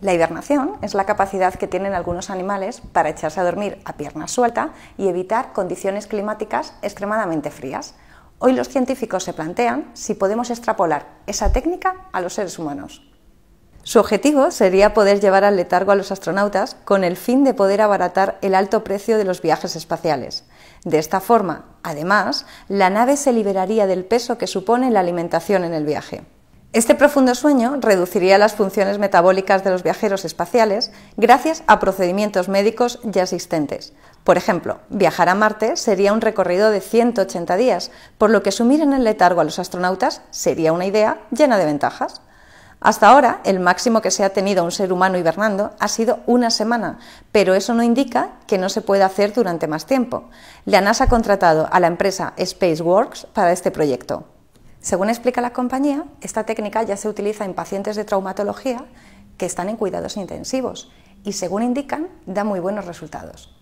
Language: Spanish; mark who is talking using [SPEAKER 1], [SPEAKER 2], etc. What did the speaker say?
[SPEAKER 1] La hibernación es la capacidad que tienen algunos animales para echarse a dormir a pierna suelta y evitar condiciones climáticas extremadamente frías. Hoy los científicos se plantean si podemos extrapolar esa técnica a los seres humanos. Su objetivo sería poder llevar al letargo a los astronautas con el fin de poder abaratar el alto precio de los viajes espaciales. De esta forma, además, la nave se liberaría del peso que supone la alimentación en el viaje. Este profundo sueño reduciría las funciones metabólicas de los viajeros espaciales gracias a procedimientos médicos ya existentes. Por ejemplo, viajar a Marte sería un recorrido de 180 días, por lo que sumir en el letargo a los astronautas sería una idea llena de ventajas. Hasta ahora, el máximo que se ha tenido un ser humano hibernando ha sido una semana, pero eso no indica que no se pueda hacer durante más tiempo. La NASA ha contratado a la empresa SpaceWorks para este proyecto. Según explica la compañía, esta técnica ya se utiliza en pacientes de traumatología que están en cuidados intensivos y, según indican, da muy buenos resultados.